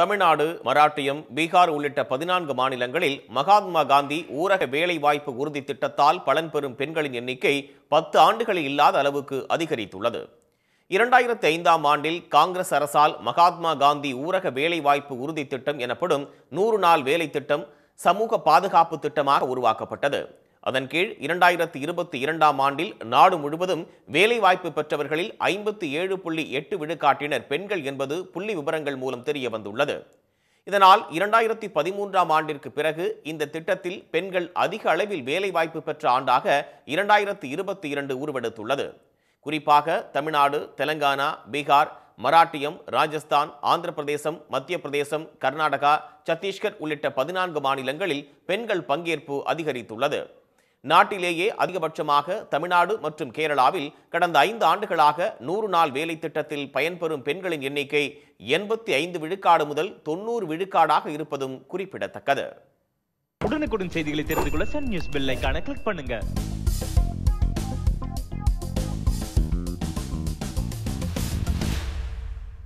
தமிழ்நாடு மராட்டியம் பீகார் உள்ளிட்ட பதினான்கு மாநிலங்களில் மகாத்மா காந்தி ஊரக வேலைவாய்ப்பு உறுதி திட்டத்தால் பலன் பெறும் பெண்களின் எண்ணிக்கை பத்து ஆண்டுகளில் இல்லாத அளவுக்கு அதிகரித்துள்ளது இரண்டாயிரத்தி ஐந்தாம் ஆண்டில் காங்கிரஸ் அரசால் மகாத்மா காந்தி ஊரக வேலைவாய்ப்பு உறுதி திட்டம் எனப்படும் நூறு நாள் வேலை திட்டம் சமூக பாதுகாப்பு திட்டமாக உருவாக்கப்பட்டது அதன் கீழ் இரண்டாயிரத்தி இருபத்தி இரண்டாம் ஆண்டில் நாடு முழுவதும் வேலைவாய்ப்பு பெற்றவர்களில் ஐம்பத்தி ஏழு புள்ளி எட்டு விழுக்காட்டினர் பெண்கள் என்பது புள்ளி விவரங்கள் மூலம் தெரிய வந்துள்ளது இதனால் இரண்டாயிரத்தி பதிமூன்றாம் ஆண்டிற்கு பிறகு இந்த திட்டத்தில் பெண்கள் அதிக அளவில் வேலைவாய்ப்பு பெற்ற ஆண்டாக இரண்டாயிரத்தி இருபத்தி இரண்டு உருவெடுத்துள்ளது குறிப்பாக தமிழ்நாடு தெலங்கானா பீகார் மராட்டியம் ராஜஸ்தான் ஆந்திர பிரதேசம் மத்திய பிரதேசம் கர்நாடகா சத்தீஸ்கர் உள்ளிட்ட பதினான்கு மாநிலங்களில் பெண்கள் பங்கேற்பு அதிகரித்துள்ளது நாட்டிலேயே அதிகபட்சமாக தமிழ்நாடு மற்றும் கேரளாவில் கடந்த ஐந்து ஆண்டுகளாக நூறு நாள் வேலை திட்டத்தில் பயன்பெறும் பெண்களின் எண்ணிக்கை எண்பத்தி ஐந்து விழுக்காடு முதல் தொன்னூறு விழுக்காடாக இருப்பதும் குறிப்பிடத்தக்கது உடனுக்குடன் செய்திகளை தெரிந்து கொள்ள சன் நியூஸ் பெல் கிளிக் பண்ணுங்க